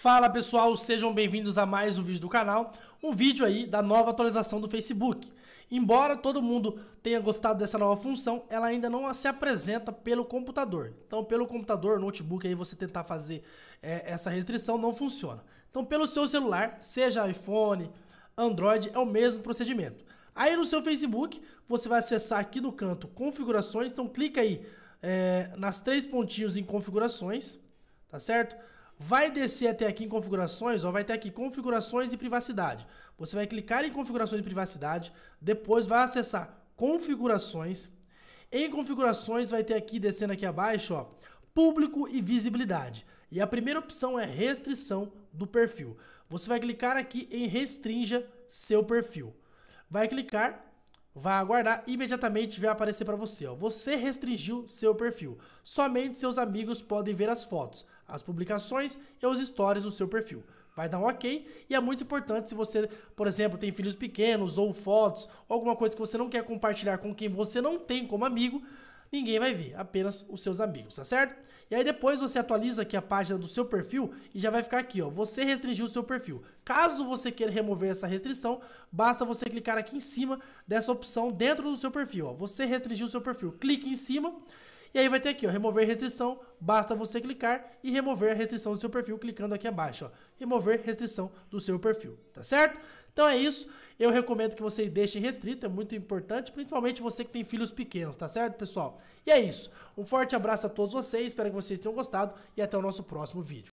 Fala pessoal, sejam bem-vindos a mais um vídeo do canal, um vídeo aí da nova atualização do Facebook. Embora todo mundo tenha gostado dessa nova função, ela ainda não se apresenta pelo computador. Então pelo computador, notebook, aí você tentar fazer é, essa restrição não funciona. Então pelo seu celular, seja iPhone, Android, é o mesmo procedimento. Aí no seu Facebook, você vai acessar aqui no canto configurações, então clica aí é, nas três pontinhos em configurações, tá certo? Vai descer até aqui em configurações, ó, vai ter aqui configurações e privacidade. Você vai clicar em configurações e privacidade, depois vai acessar configurações. Em configurações vai ter aqui, descendo aqui abaixo, ó, público e visibilidade. E a primeira opção é restrição do perfil. Você vai clicar aqui em restrinja seu perfil. Vai clicar vai aguardar imediatamente vai aparecer para você. Ó. Você restringiu seu perfil. Somente seus amigos podem ver as fotos, as publicações e os stories do seu perfil. Vai dar um ok e é muito importante se você, por exemplo, tem filhos pequenos ou fotos, alguma coisa que você não quer compartilhar com quem você não tem como amigo, ninguém vai ver, apenas os seus amigos, tá certo? E aí depois você atualiza aqui a página do seu perfil e já vai ficar aqui, ó, você restringiu o seu perfil. Caso você queira remover essa restrição, basta você clicar aqui em cima dessa opção dentro do seu perfil, ó, você restringiu o seu perfil. Clique em cima e aí vai ter aqui, ó, remover restrição, basta você clicar e remover a restrição do seu perfil clicando aqui abaixo, ó, remover restrição do seu perfil, tá certo? Então é isso, eu recomendo que você deixe restrito, é muito importante, principalmente você que tem filhos pequenos, tá certo, pessoal? E é isso, um forte abraço a todos vocês, espero que vocês tenham gostado e até o nosso próximo vídeo.